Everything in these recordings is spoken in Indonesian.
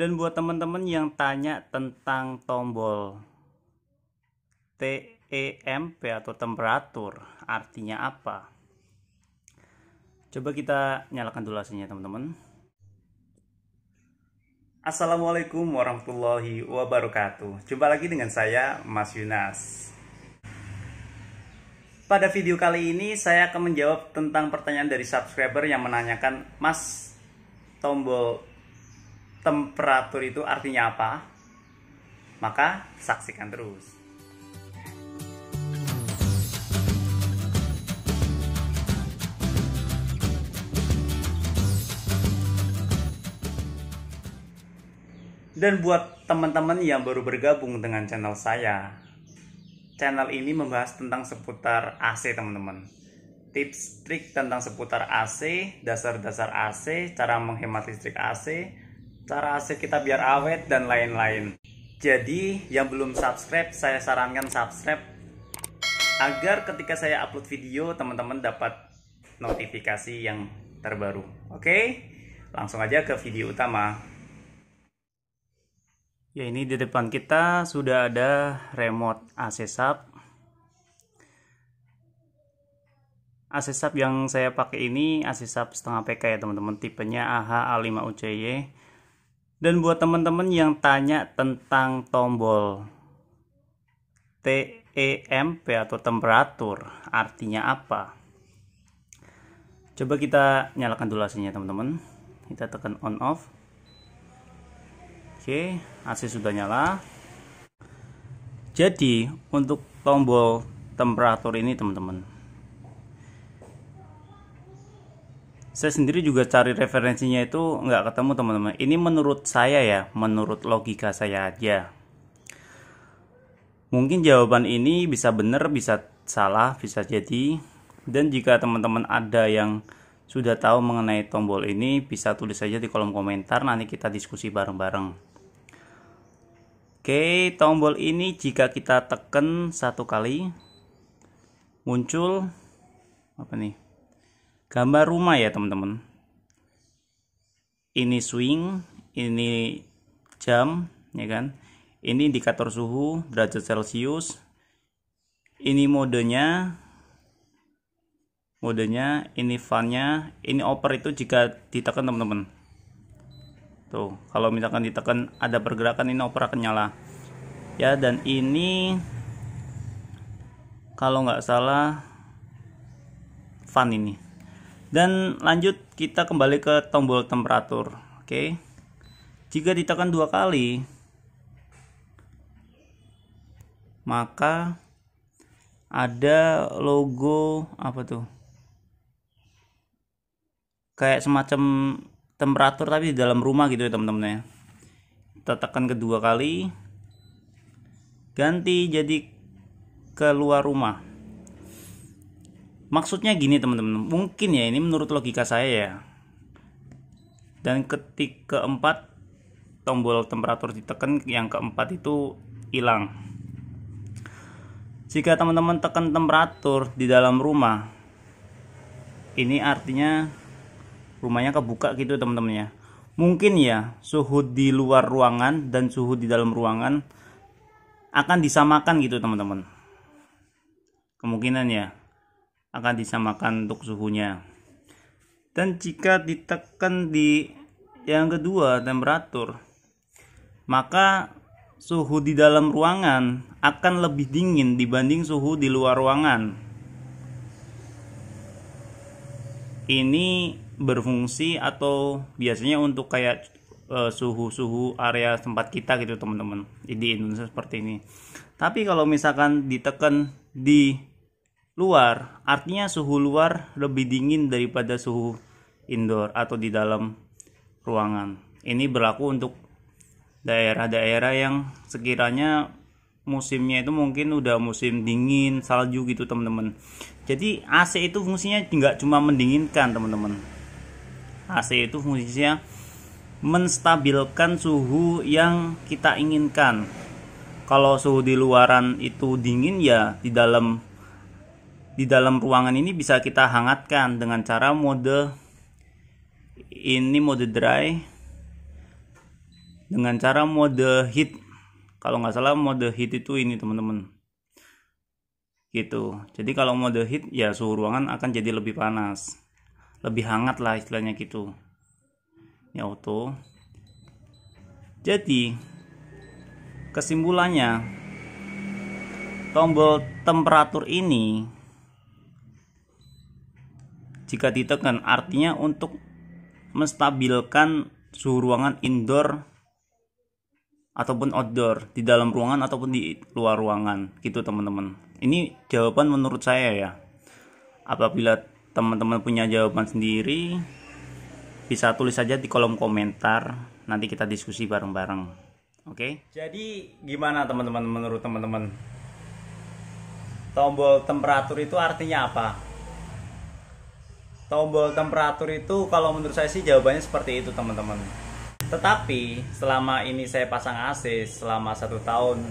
Dan buat teman-teman yang tanya tentang tombol TEMP atau temperatur, artinya apa? Coba kita nyalakan dulu aslinya teman-teman. Assalamualaikum warahmatullahi wabarakatuh. Jumpa lagi dengan saya Mas Yunas. Pada video kali ini saya akan menjawab tentang pertanyaan dari subscriber yang menanyakan, "Mas, tombol temperatur itu artinya apa? Maka saksikan terus. Dan buat teman-teman yang baru bergabung dengan channel saya, channel ini membahas tentang seputar AC teman-teman. Tips, trik tentang seputar AC, dasar-dasar AC, cara menghemat listrik AC, cara AC kita biar awet dan lain-lain. Jadi yang belum subscribe saya sarankan subscribe agar ketika saya upload video teman-teman dapat notifikasi yang terbaru. Oke, langsung aja ke video utama. Ya ini di depan kita sudah ada remote AC sub AC sub yang saya pakai ini AC sub setengah PK ya teman-teman tipenya AH A5 UCY dan buat teman-teman yang tanya tentang tombol TEMP atau temperatur, artinya apa? Coba kita nyalakan dulu ac teman-teman. Kita tekan on off. Oke, AC sudah nyala. Jadi, untuk tombol temperatur ini teman-teman, saya sendiri juga cari referensinya itu nggak ketemu teman-teman ini menurut saya ya menurut logika saya aja mungkin jawaban ini bisa benar bisa salah bisa jadi dan jika teman-teman ada yang sudah tahu mengenai tombol ini bisa tulis saja di kolom komentar nanti kita diskusi bareng-bareng Oke, tombol ini jika kita tekan satu kali muncul apa nih? gambar rumah ya teman-teman ini swing ini jam ya kan ini indikator suhu derajat celcius ini modenya modenya ini fannya ini oper itu jika ditekan teman-teman tuh kalau misalkan ditekan ada pergerakan ini oper akan nyala ya dan ini kalau nggak salah fan ini dan lanjut kita kembali ke tombol temperatur. Oke. Jika ditekan dua kali, maka ada logo apa tuh? Kayak semacam temperatur tapi di dalam rumah gitu ya teman-teman ya. Kita tekan kedua kali. Ganti jadi keluar rumah. Maksudnya gini teman-teman, mungkin ya ini menurut logika saya ya. Dan ketik keempat tombol temperatur ditekan yang keempat itu hilang. Jika teman-teman tekan temperatur di dalam rumah, ini artinya rumahnya kebuka gitu teman-teman ya. Mungkin ya suhu di luar ruangan dan suhu di dalam ruangan akan disamakan gitu teman-teman. Kemungkinan ya akan disamakan untuk suhunya dan jika ditekan di yang kedua temperatur maka suhu di dalam ruangan akan lebih dingin dibanding suhu di luar ruangan ini berfungsi atau biasanya untuk kayak eh, suhu-suhu area tempat kita gitu teman-teman di Indonesia seperti ini tapi kalau misalkan ditekan di luar. Artinya suhu luar lebih dingin daripada suhu indoor atau di dalam ruangan. Ini berlaku untuk daerah-daerah yang sekiranya musimnya itu mungkin udah musim dingin salju gitu teman-teman jadi AC itu fungsinya nggak cuma mendinginkan teman-teman AC itu fungsinya menstabilkan suhu yang kita inginkan kalau suhu di luaran itu dingin ya di dalam di dalam ruangan ini bisa kita hangatkan dengan cara mode ini mode dry dengan cara mode heat kalau nggak salah mode heat itu ini teman-teman gitu jadi kalau mode heat ya suhu ruangan akan jadi lebih panas lebih hangat lah istilahnya gitu ya auto jadi kesimpulannya tombol temperatur ini jika ditekan artinya untuk menstabilkan suhu ruangan indoor ataupun outdoor di dalam ruangan ataupun di luar ruangan gitu teman-teman ini jawaban menurut saya ya apabila teman-teman punya jawaban sendiri bisa tulis saja di kolom komentar nanti kita diskusi bareng-bareng oke okay? jadi gimana teman-teman menurut teman-teman tombol temperatur itu artinya apa tombol temperatur itu kalau menurut saya sih jawabannya seperti itu teman-teman tetapi selama ini saya pasang AC selama satu tahun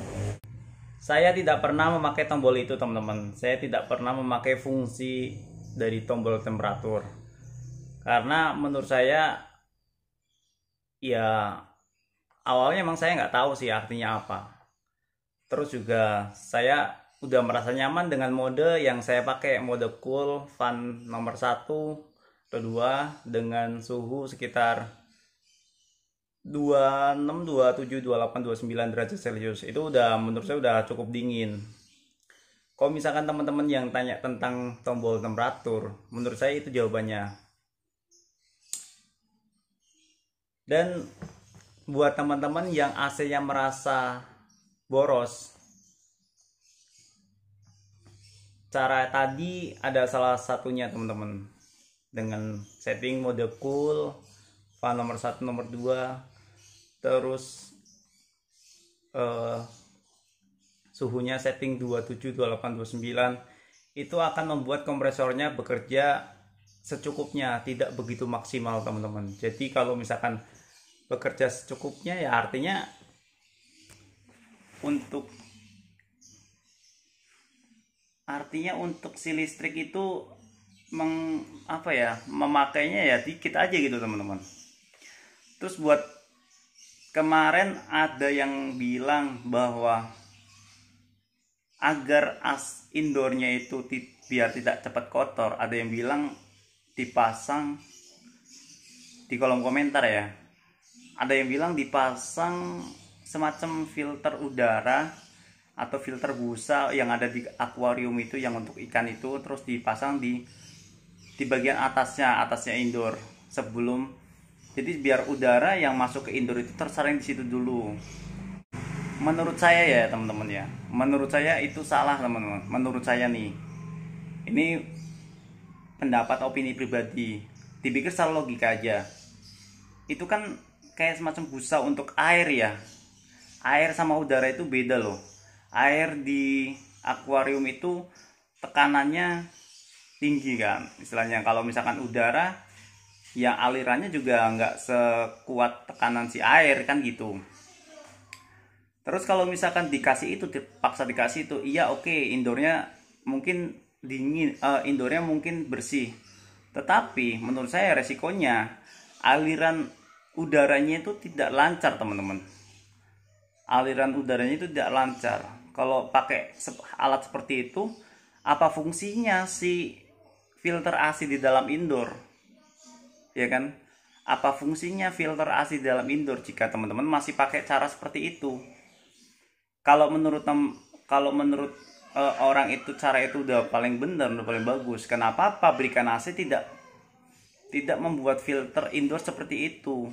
saya tidak pernah memakai tombol itu teman-teman saya tidak pernah memakai fungsi dari tombol temperatur karena menurut saya ya awalnya emang saya nggak tahu sih artinya apa terus juga saya udah merasa nyaman dengan mode yang saya pakai mode cool fan nomor satu atau dua dengan suhu sekitar 26, 27, 28, 29 derajat celcius itu udah menurut saya udah cukup dingin kalau misalkan teman-teman yang tanya tentang tombol temperatur menurut saya itu jawabannya dan buat teman-teman yang AC nya merasa boros cara tadi ada salah satunya teman-teman dengan setting mode cool fan nomor satu nomor dua terus uh, suhunya setting 27 28 29 itu akan membuat kompresornya bekerja secukupnya tidak begitu maksimal teman-teman jadi kalau misalkan bekerja secukupnya ya artinya untuk artinya untuk si listrik itu meng apa ya memakainya ya dikit aja gitu teman-teman terus buat kemarin ada yang bilang bahwa agar as indoornya itu biar tidak cepat kotor ada yang bilang dipasang di kolom komentar ya ada yang bilang dipasang semacam filter udara atau filter busa yang ada di akuarium itu yang untuk ikan itu terus dipasang di di bagian atasnya atasnya indoor sebelum jadi biar udara yang masuk ke indoor itu tersaring di situ dulu menurut saya ya teman-teman ya menurut saya itu salah teman-teman menurut saya nih ini pendapat opini pribadi dipikir secara logika aja itu kan kayak semacam busa untuk air ya air sama udara itu beda loh air di akuarium itu tekanannya tinggi kan istilahnya kalau misalkan udara yang alirannya juga nggak sekuat tekanan si air kan gitu terus kalau misalkan dikasih itu dipaksa dikasih itu iya oke okay, indoornya mungkin dingin uh, indoornya mungkin bersih tetapi menurut saya resikonya aliran udaranya itu tidak lancar teman-teman aliran udaranya itu tidak lancar kalau pakai alat seperti itu apa fungsinya si filter AC di dalam indoor ya kan apa fungsinya filter AC di dalam indoor jika teman-teman masih pakai cara seperti itu kalau menurut kalau menurut uh, orang itu cara itu udah paling benar udah paling bagus kenapa pabrikan AC tidak tidak membuat filter indoor seperti itu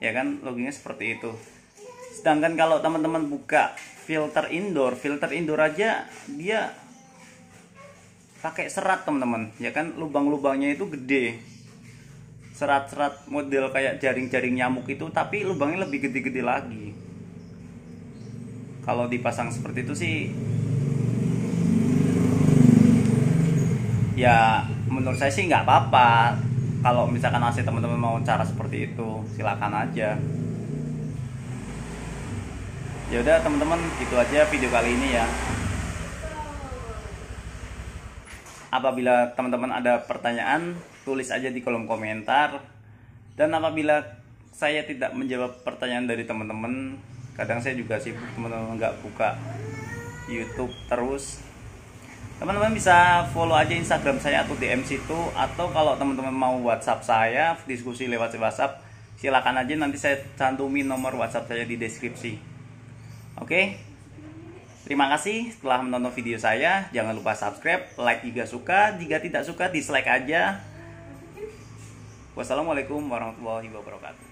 ya kan logiknya seperti itu sedangkan kalau teman-teman buka filter indoor filter indoor aja dia pakai serat teman-teman ya kan lubang-lubangnya itu gede serat-serat model kayak jaring-jaring nyamuk itu tapi lubangnya lebih gede-gede lagi kalau dipasang seperti itu sih ya menurut saya sih nggak apa-apa kalau misalkan masih teman-teman mau cara seperti itu silakan aja ya udah teman-teman gitu aja video kali ini ya apabila teman-teman ada pertanyaan tulis aja di kolom komentar dan apabila saya tidak menjawab pertanyaan dari teman-teman kadang saya juga sih teman-teman nggak buka YouTube terus teman-teman bisa follow aja Instagram saya atau DM situ atau kalau teman-teman mau WhatsApp saya diskusi lewat WhatsApp silakan aja nanti saya cantumin nomor WhatsApp saya di deskripsi Oke. Terima kasih telah menonton video saya. Jangan lupa subscribe, like jika suka, jika tidak suka dislike aja. Wassalamualaikum warahmatullahi wabarakatuh.